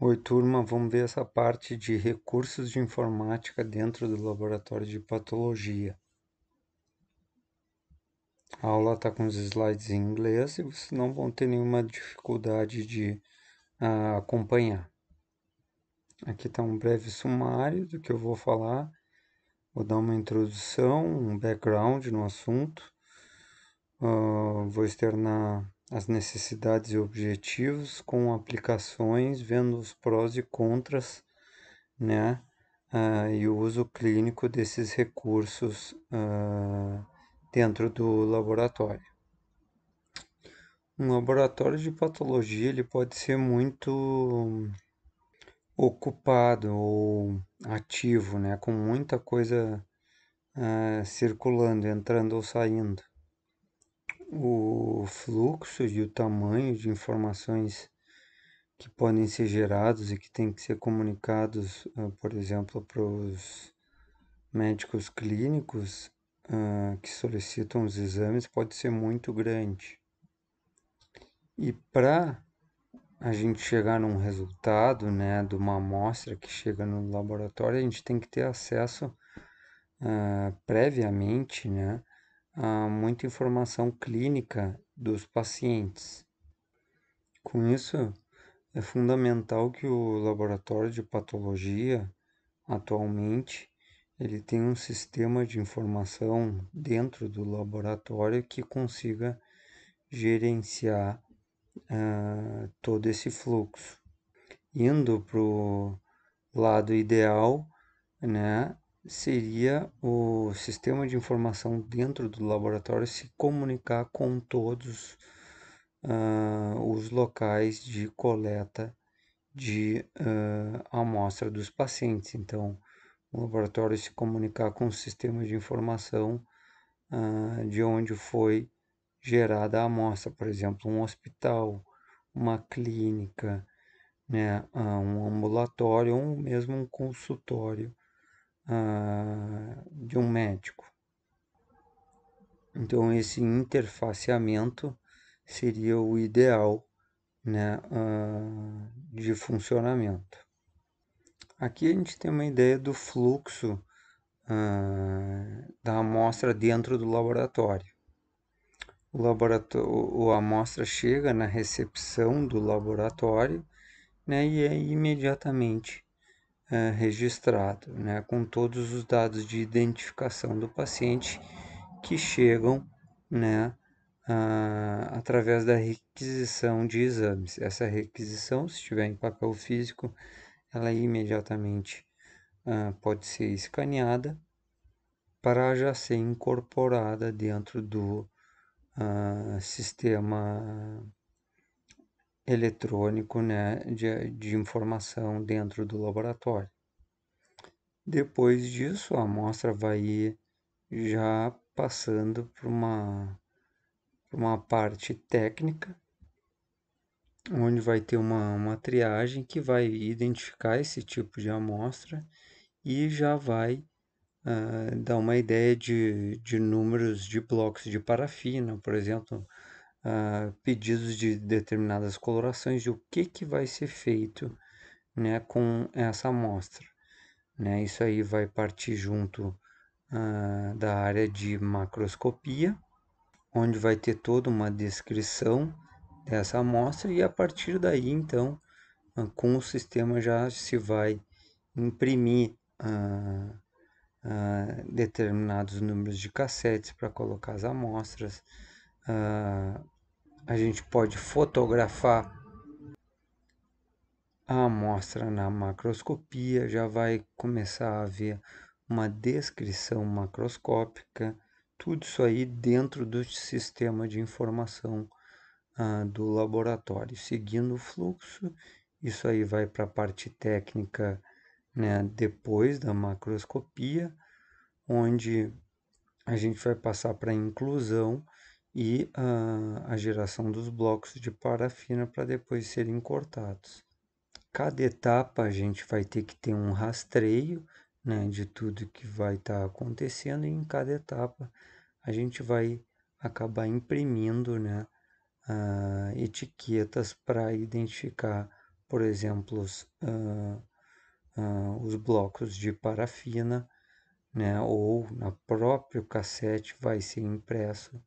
Oi, turma, vamos ver essa parte de recursos de informática dentro do laboratório de patologia. A aula está com os slides em inglês e vocês não vão ter nenhuma dificuldade de uh, acompanhar. Aqui está um breve sumário do que eu vou falar. Vou dar uma introdução, um background no assunto. Uh, vou externar as necessidades e objetivos com aplicações, vendo os prós e contras, né? Ah, e o uso clínico desses recursos ah, dentro do laboratório. Um laboratório de patologia ele pode ser muito ocupado ou ativo, né? com muita coisa ah, circulando, entrando ou saindo o fluxo e o tamanho de informações que podem ser gerados e que têm que ser comunicados, ah, por exemplo, para os médicos clínicos ah, que solicitam os exames pode ser muito grande. E para a gente chegar num resultado, né, de uma amostra que chega no laboratório, a gente tem que ter acesso uh, previamente, né, ah, muita informação clínica dos pacientes. Com isso, é fundamental que o laboratório de patologia, atualmente, ele tenha um sistema de informação dentro do laboratório que consiga gerenciar ah, todo esse fluxo. Indo para o lado ideal, né, seria o sistema de informação dentro do laboratório se comunicar com todos uh, os locais de coleta de uh, amostra dos pacientes. Então, o laboratório se comunicar com o sistema de informação uh, de onde foi gerada a amostra, por exemplo, um hospital, uma clínica, né, um ambulatório ou mesmo um consultório ah, de um médico. Então, esse interfaceamento seria o ideal né, ah, de funcionamento. Aqui a gente tem uma ideia do fluxo ah, da amostra dentro do laboratório. O laboratório, a amostra chega na recepção do laboratório né, e é imediatamente é, registrado, né, com todos os dados de identificação do paciente que chegam né, a, através da requisição de exames. Essa requisição, se estiver em papel físico, ela imediatamente a, ah, pode ser escaneada para já ser incorporada dentro do a, ah, sistema eletrônico né, de, de informação dentro do laboratório. Depois disso, a amostra vai ir já passando para uma, uma parte técnica, onde vai ter uma, uma triagem que vai identificar esse tipo de amostra e já vai uh, dar uma ideia de, de números de blocos de parafina, por exemplo, uh, pedidos de determinadas colorações de o que, que vai ser feito né, com essa amostra. Né? Isso aí vai partir junto uh, da área de macroscopia, onde vai ter toda uma descrição dessa amostra e a partir daí então uh, com o sistema já se vai imprimir determinados números de cassetes para colocar as amostras, ah, a gente pode fotografar a amostra na macroscopia, já vai começar a haver uma descrição macroscópica, tudo isso aí dentro do sistema de informação ah, do laboratório, seguindo o fluxo. Isso aí vai para a parte técnica né, depois da macroscopia, onde a gente vai passar para a inclusão e a, a geração dos blocos de parafina para depois serem cortados. Cada etapa a gente vai ter que ter um rastreio né, de tudo que vai estar tá acontecendo e em cada etapa a gente vai acabar imprimindo né, uh, etiquetas para identificar, por exemplo, os, uh, uh, os blocos de parafina, né, ou no próprio cassete vai ser impresso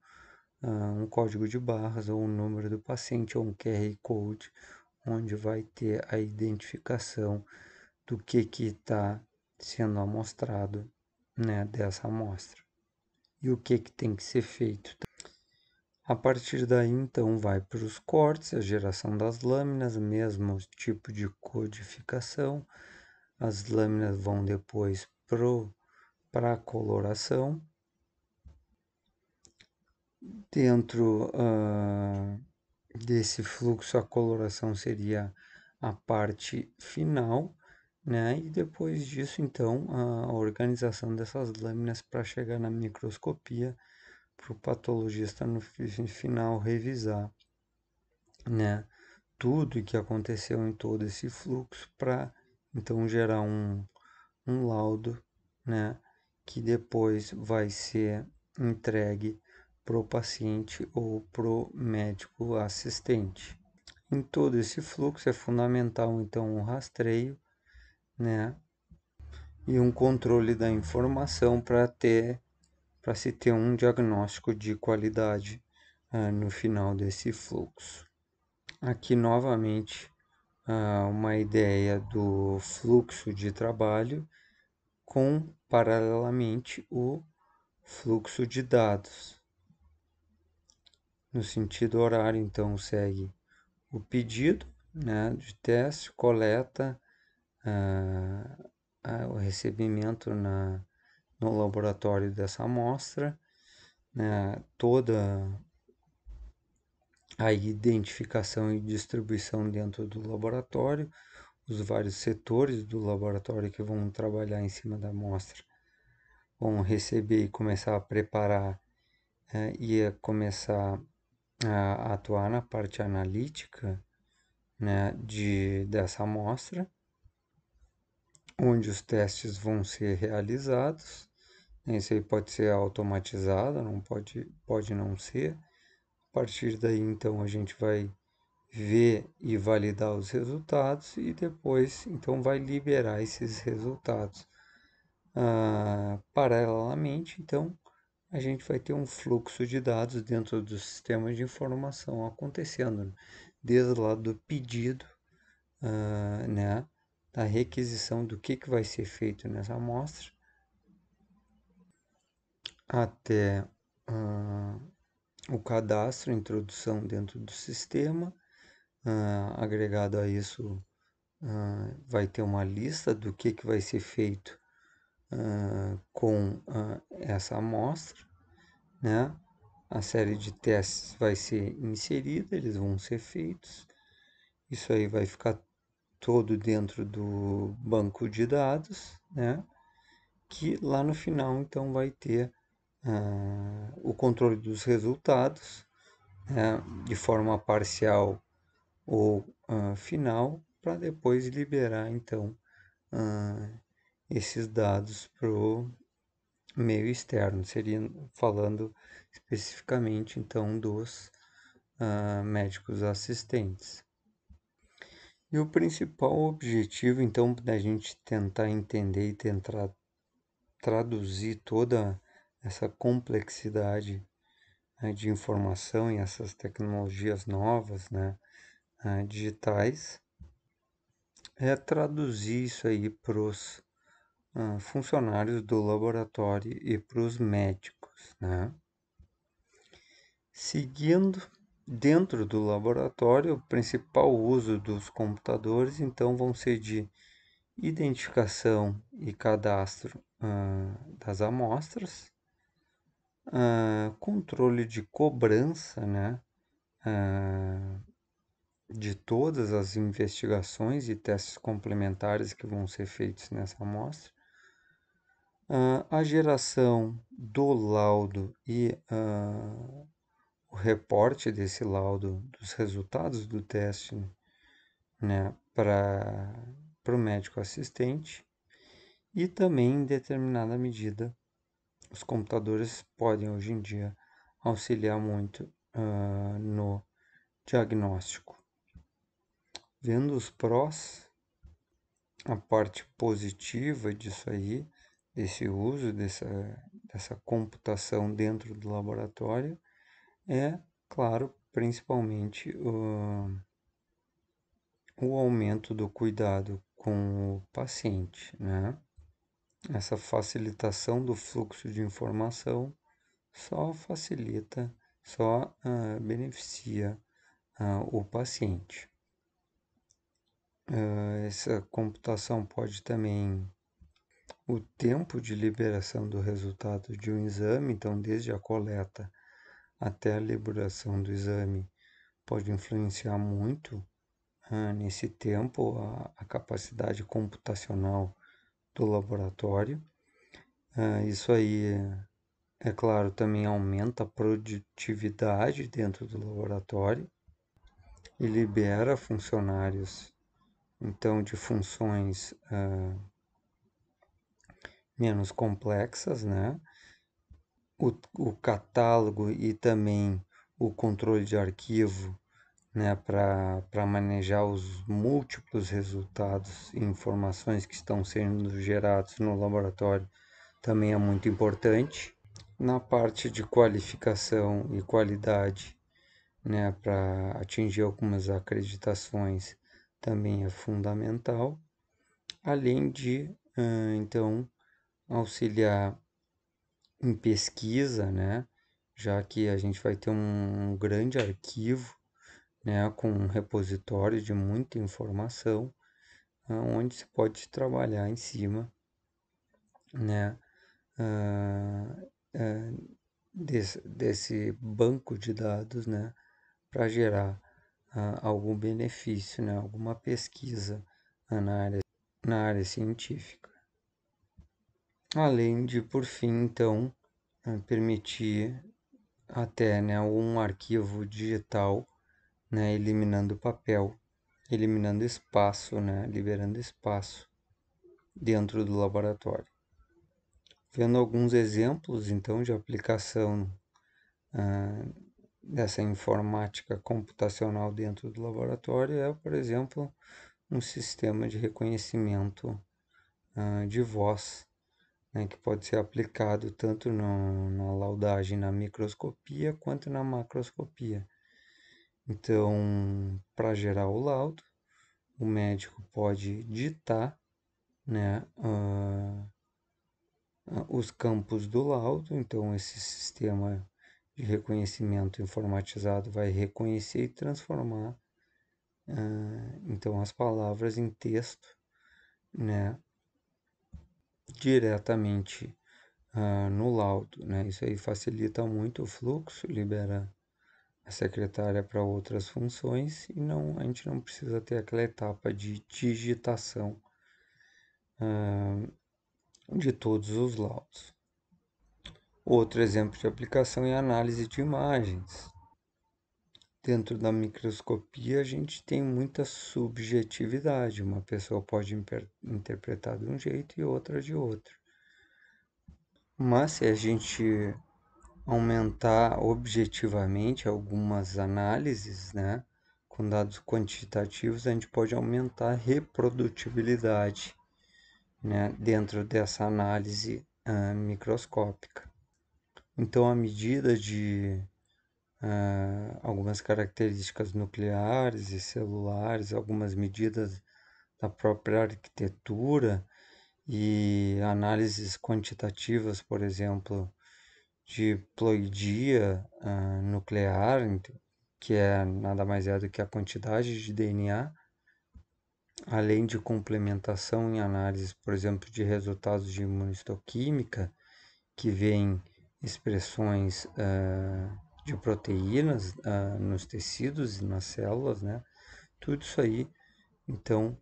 ah, um código de barras ou o número do paciente ou um QR Code, onde vai ter a identificação do que está sendo amostrado né, dessa amostra e o que, que tem que ser feito. A partir daí, então, vai para os cortes, a geração das lâminas, mesmo tipo de codificação. As lâminas vão depois para a coloração dentro uh, desse fluxo a coloração seria a parte final, né? E depois disso, então, a organização dessas lâminas para chegar na microscopia para o patologista no final revisar, né? Tudo que aconteceu em todo esse fluxo para então gerar um, um laudo, né? Que depois vai ser entregue para o paciente ou para o médico assistente. Em todo esse fluxo é fundamental então um rastreio, né, e um controle da informação para ter para se ter um diagnóstico de qualidade uh, no final desse fluxo. Aqui novamente ah, uma ideia do fluxo de trabalho com paralelamente o fluxo de dados. No sentido horário, então, segue o pedido né, de teste, coleta, ah, ah, o recebimento na, no laboratório dessa amostra, né, toda a identificação e distribuição dentro do laboratório, os vários setores do laboratório que vão trabalhar em cima da amostra vão receber e começar a preparar é, e começar a atuar na parte analítica né, de, dessa amostra, onde os testes vão ser realizados. Isso aí pode ser automatizado, não pode, pode não ser. A partir daí, então, a gente vai ver e validar os resultados e depois, então, vai liberar esses resultados. Ah, paralelamente, então, a gente vai ter um fluxo de dados dentro do sistema de informação acontecendo, né? desde lá do pedido, uh, né, da requisição do que, que vai ser feito nessa amostra, até uh, o cadastro, introdução dentro do sistema, uh, agregado a isso vai ter uma lista do que, que vai ser feito ah, com uh, essa amostra, né? A série de testes vai ser inserida, eles vão ser feitos. Isso aí vai ficar todo dentro do banco de dados, né? Que lá no final então vai ter uh, o controle dos resultados né? de forma parcial ou final, para depois liberar então esses dados para o meio externo, seria falando especificamente então dos uh, médicos assistentes. E o principal objetivo então da gente tentar entender e tentar traduzir toda essa complexidade né, de informação e essas tecnologias novas, né, ah, digitais, é traduzir isso aí para os ah, funcionários do laboratório e para os médicos, né? Seguindo dentro do laboratório, o principal uso dos computadores então vão ser de identificação e cadastro uh, das amostras, uh, controle de cobrança, né? Uh, de todas as investigações e testes complementares que vão ser feitos nessa amostra, ah, a geração do laudo e uh, o reporte desse laudo dos resultados do teste né, para o médico assistente e também em determinada medida os computadores podem hoje em dia auxiliar muito uh, no diagnóstico. Vendo os prós, a parte positiva disso aí desse uso dessa, dessa computação dentro do laboratório é, claro, principalmente o, o aumento do cuidado com o paciente, né? Essa facilitação do fluxo de informação só facilita, só uh, beneficia uh, o paciente. Uh, essa computação pode também o tempo de liberação do resultado de um exame, então desde a coleta até a liberação do exame, pode influenciar muito ah, nesse tempo a, a, capacidade computacional do laboratório. Ah, isso aí, é, é claro, também aumenta a produtividade dentro do laboratório e libera funcionários, então, de funções. Ah, menos complexas, né? O, o catálogo e também o controle de arquivo né, para manejar os múltiplos resultados e informações que estão sendo gerados no laboratório também é muito importante. Na parte de qualificação e qualidade, né, para atingir algumas acreditações também é fundamental, além de, então, auxiliar em pesquisa, né? já que a gente vai ter um grande arquivo né? com um repositório de muita informação, ah, onde se pode trabalhar em cima né? Uh, uh, desse, desse banco de dados né? para gerar uh, algum benefício, né? alguma pesquisa na área, na área científica. Além de, por fim, então, eh, permitir até né, um arquivo digital, né, eliminando papel, eliminando espaço, né, liberando espaço dentro do laboratório. Vendo alguns exemplos, então, de aplicação ah, dessa informática computacional dentro do laboratório é, por exemplo, um sistema de reconhecimento ah, de voz, né, que pode ser aplicado tanto no, na laudagem na microscopia quanto na macroscopia. Então, para gerar o laudo, o médico pode ditar né, uh, os campos do laudo, então esse sistema de reconhecimento informatizado vai reconhecer e transformar uh, então as palavras em texto, né, diretamente no laudo. Né? Isso aí facilita muito o fluxo, libera a secretária para outras funções e não, a gente não precisa ter aquela etapa de digitação de todos os laudos. Outro exemplo de aplicação é análise de imagens dentro da microscopia a gente tem muita subjetividade. Uma pessoa pode interpretar de um jeito e outra de outro. Mas se a gente aumentar objetivamente algumas análises, né, com dados quantitativos, a gente pode aumentar a reprodutibilidade né, dentro dessa análise uh, microscópica. Então, a medida de ah, algumas características nucleares e celulares, algumas medidas da própria arquitetura e análises quantitativas, por exemplo, de ploidia ah, nuclear, que é nada mais é do que a quantidade de DNA, além de complementação em análises, por exemplo, de resultados de imunistoquímica, que vêm expressões. Ah, de proteínas ah, nos tecidos e nas células, né? Tudo isso aí, então,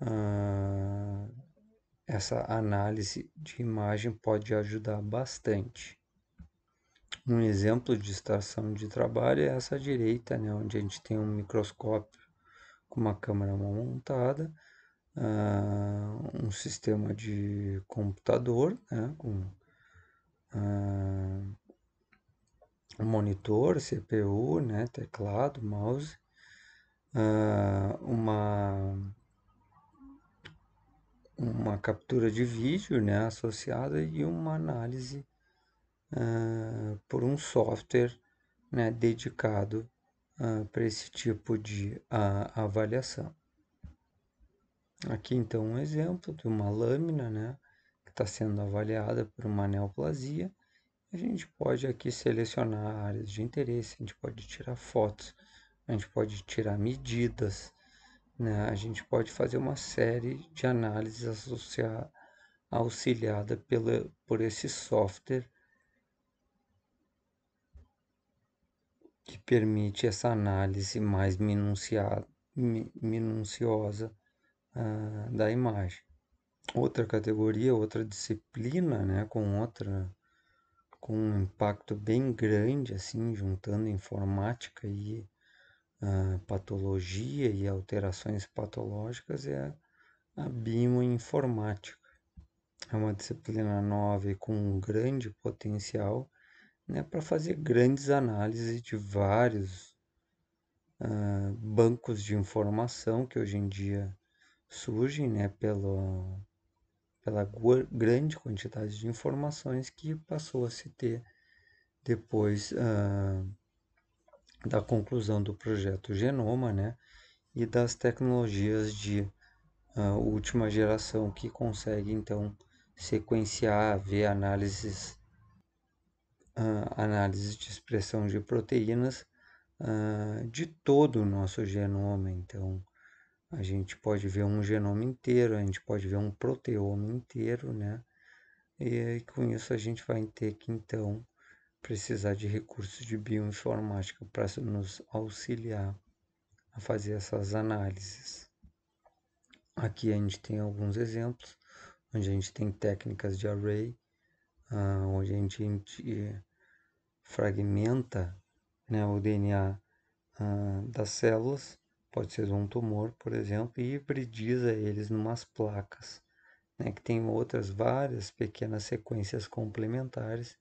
ah, essa análise de imagem pode ajudar bastante. Um exemplo de estação de trabalho é essa direita, né, onde a gente tem um microscópio com uma câmera montada, uh, um sistema de computador né, com uh, monitor, CPU, né, teclado, mouse, uh, uma, uma captura de vídeo né, associada e uma análise uh, por um software né, dedicado uh, ah, para esse tipo de avaliação. Aqui então um exemplo de uma lâmina né, que está sendo avaliada por uma neoplasia a gente pode aqui selecionar áreas de interesse, a gente pode tirar fotos, a gente pode tirar medidas, né? a gente pode fazer uma série de análises auxiliada pela, por esse software que permite essa análise mais minuciosa uh, da imagem. Outra categoria, outra disciplina, né, com outra com um impacto bem grande, assim, juntando informática e uh, patologia e alterações patológicas, é a bioinformática. É uma disciplina nova e com um grande potencial né, para fazer grandes análises de vários uh, bancos de informação que hoje em dia surgem né, pelo, pela grande quantidade de informações que passou a se ter depois ah, da conclusão do projeto Genoma, né, e das tecnologias de ah, última geração que consegue então sequenciar, ver análises, ah, análises de expressão de proteínas ah, de todo o nosso genoma, então a gente pode ver um genoma inteiro, a gente pode ver um proteoma inteiro, né? E, com isso a gente vai ter que então precisar de recursos de bioinformática para nos auxiliar a fazer essas análises. Aqui a gente tem alguns exemplos, onde a gente tem técnicas de array, ah, onde a gente fragmenta né, o DNA ah, das células pode ser um tumor, por exemplo, e hibridiza eles numas placas, né, que tem outras várias pequenas sequências complementares.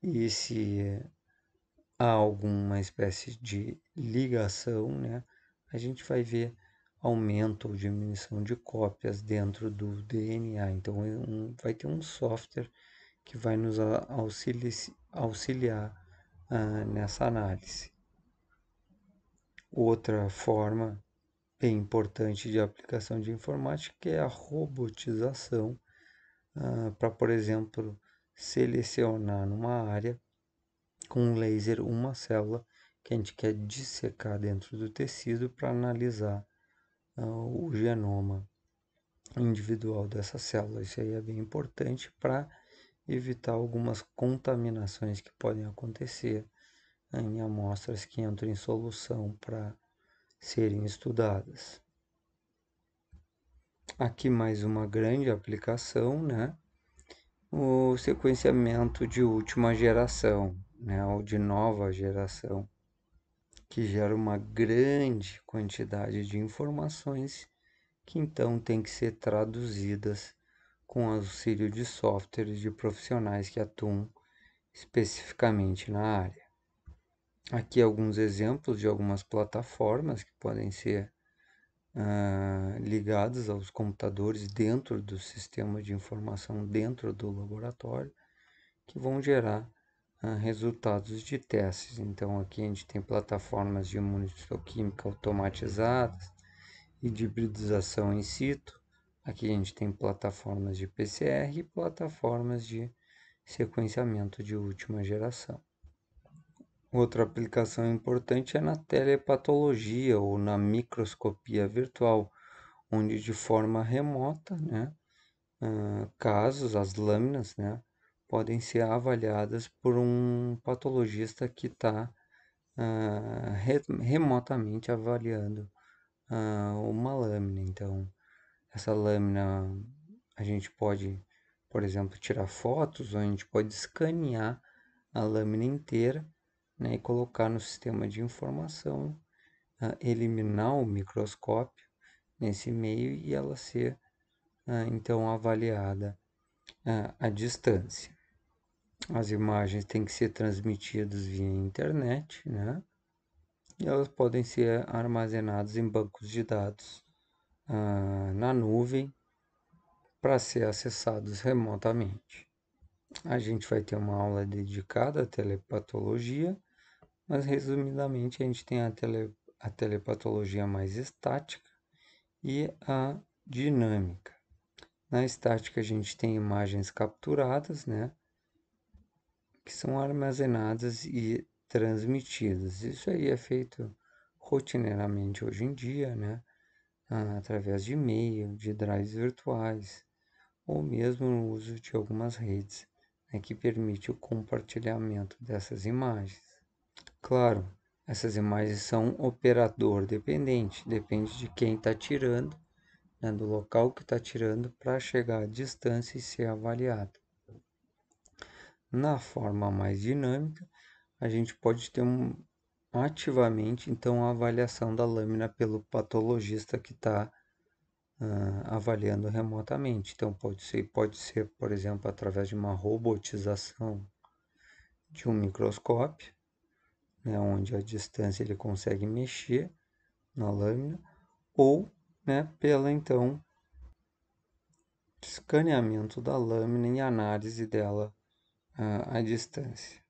E se há alguma espécie de ligação, né, a gente vai ver aumento ou diminuição de cópias dentro do DNA. Então, é um, vai ter um software que vai nos auxiliar ah, nessa análise. Outra forma bem importante de aplicação de informática é a robotização, ah, para, por exemplo, selecionar numa área com um laser uma célula que a gente quer dissecar dentro do tecido para analisar ah, o genoma individual dessa célula. Isso aí é bem importante para evitar algumas contaminações que podem acontecer em amostras que entram em solução para serem estudadas. Aqui mais uma grande aplicação, né? O sequenciamento de última geração, né? ou de nova geração, que gera uma grande quantidade de informações que então tem que ser traduzidas com auxílio de softwares de profissionais que atuam especificamente na área aqui alguns exemplos de algumas plataformas que podem ser ah, ligadas aos computadores dentro do sistema de informação dentro do laboratório que vão gerar ah, resultados de testes. Então aqui a gente tem plataformas de imunistoquímica automatizadas e de hibridização in situ. Aqui a gente tem plataformas de PCR e plataformas de sequenciamento de última geração. Outra aplicação importante é na telepatologia ou na microscopia virtual, onde de forma remota, né, casos, as lâminas, né, podem ser avaliadas por um patologista que está uh, re remotamente avaliando uh, uma lâmina. Então, essa lâmina a gente pode, por exemplo, tirar fotos ou a gente pode escanear a lâmina inteira né, e colocar no sistema de informação, uh, eliminar o microscópio nesse meio e ela ser uh, então avaliada uh, à distância. As imagens têm que ser transmitidas via internet, né? E elas podem ser armazenadas em bancos de dados na nuvem para ser acessados remotamente. A gente vai ter uma aula dedicada à telepatologia mas resumidamente a gente tem a, tele, a telepatologia mais estática e a dinâmica. Na estática a gente tem imagens capturadas, né, que são armazenadas e transmitidas. Isso aí é feito rotineiramente hoje em dia, né, através de e-mail, de drives virtuais, ou mesmo no uso de algumas redes né, que permite o compartilhamento dessas imagens. Claro, essas imagens são operador dependente, depende de quem está tirando, né, do local que está tirando para chegar à distância e ser avaliado. Na forma mais dinâmica, a gente pode ter um, ativamente então a avaliação da lâmina pelo patologista que está uh, avaliando remotamente. Então pode ser, pode ser, por exemplo, através de uma robotização de um microscópio né, onde a distância ele consegue mexer na lâmina, ou né, pela então escaneamento da lâmina e análise dela à, ah, à distância.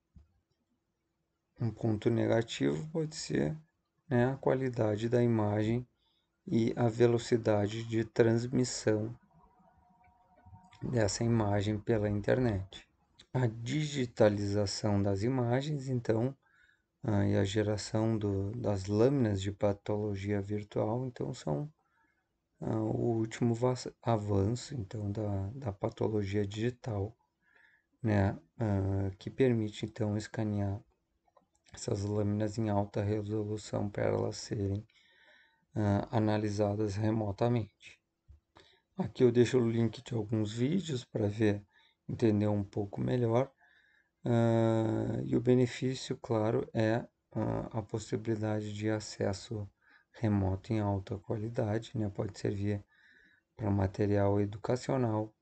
Um ponto negativo pode ser né, a qualidade da imagem e a velocidade de transmissão dessa imagem pela internet. A digitalização das imagens, então, ah, e a geração do, das lâminas de patologia virtual, então são ah, o último avanço então da, da patologia digital, né, ah, que permite então escanear essas lâminas em alta resolução para elas serem ah, analisadas remotamente. Aqui eu deixo o link de alguns vídeos para ver, entender um pouco melhor Uh, e o benefício, claro, é a, ah, a possibilidade de acesso remoto em alta qualidade, né? pode servir para material educacional,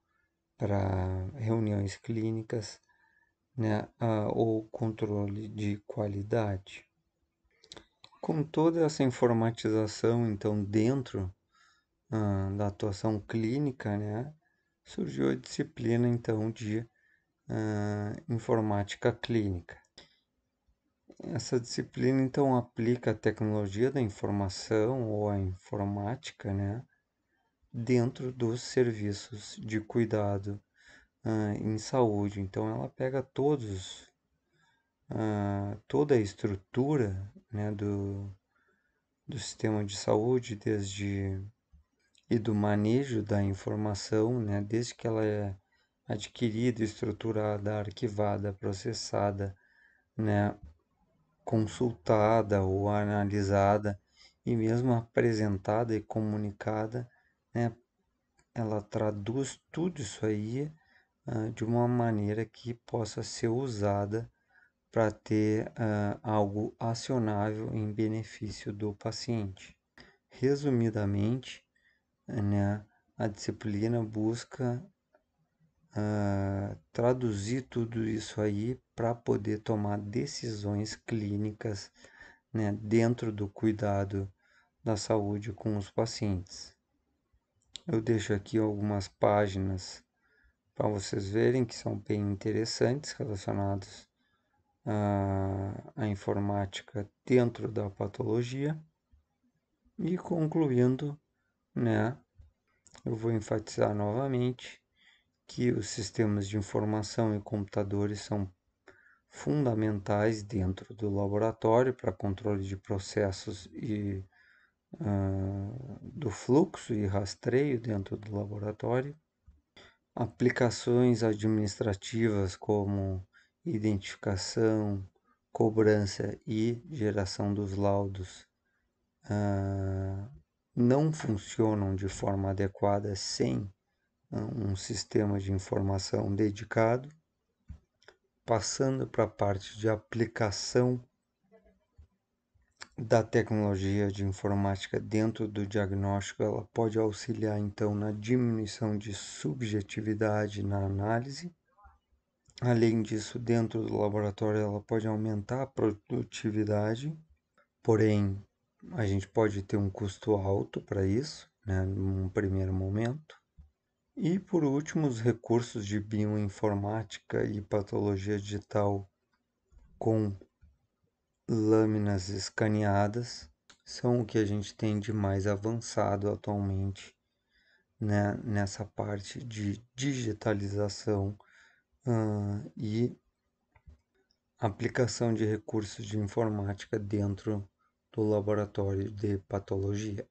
para reuniões clínicas né? Uh, ou controle de qualidade. Com toda essa informatização, então, dentro uh, da atuação clínica, né? surgiu a disciplina, então, de uh, informática clínica. Essa disciplina então aplica a tecnologia da informação ou a informática, né, dentro dos serviços de cuidado uh, em saúde. Então ela pega todos uh, toda a estrutura né, do, do sistema de saúde, desde e do manejo da informação, né, desde que ela é adquirida, estruturada, arquivada, processada, né, consultada ou analisada e mesmo apresentada e comunicada, né, ela traduz tudo isso aí uh, de uma maneira que possa ser usada para ter uh, algo acionável em benefício do paciente. Resumidamente, né, a disciplina busca ah, traduzir tudo isso aí para poder tomar decisões clínicas né, dentro do cuidado da saúde com os pacientes. Eu deixo aqui algumas páginas para vocês verem que são bem interessantes relacionados à, ah, à informática dentro da patologia. E concluindo, né, eu vou enfatizar novamente que os sistemas de informação e computadores são fundamentais dentro do laboratório para controle de processos e uh, do fluxo e rastreio dentro do laboratório. Aplicações administrativas como identificação, cobrança e geração dos laudos uh, não funcionam de forma adequada sem né, um sistema de informação dedicado, passando para a parte de aplicação da tecnologia de informática dentro do diagnóstico, ela pode auxiliar então na diminuição de subjetividade na análise. Além disso, dentro do laboratório, ela pode aumentar a produtividade, porém, a gente pode ter um custo alto para isso, né, num primeiro momento. E por último, os recursos de bioinformática e patologia digital com lâminas escaneadas são o que a gente tem de mais avançado atualmente né, nessa parte de digitalização uh, e aplicação de recursos de informática dentro do laboratório de patologia.